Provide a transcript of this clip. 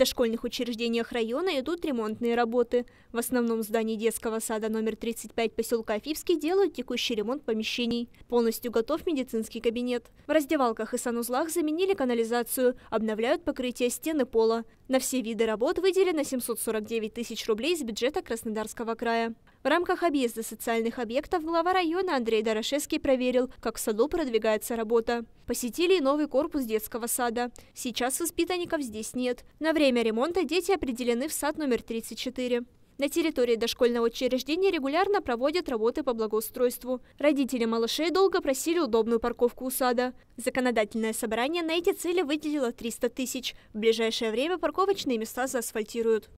дошкольных учреждениях района идут ремонтные работы. В основном здании детского сада номер 35 поселка Афивский делают текущий ремонт помещений. Полностью готов медицинский кабинет. В раздевалках и санузлах заменили канализацию, обновляют покрытие стены пола. На все виды работ выделено 749 тысяч рублей из бюджета Краснодарского края. В рамках объезда социальных объектов глава района Андрей Дорошевский проверил, как в саду продвигается работа. Посетили и новый корпус детского сада. Сейчас воспитанников здесь нет. На время ремонта дети определены в сад номер 34. На территории дошкольного учреждения регулярно проводят работы по благоустройству. Родители малышей долго просили удобную парковку у сада. Законодательное собрание на эти цели выделило 300 тысяч. В ближайшее время парковочные места заасфальтируют.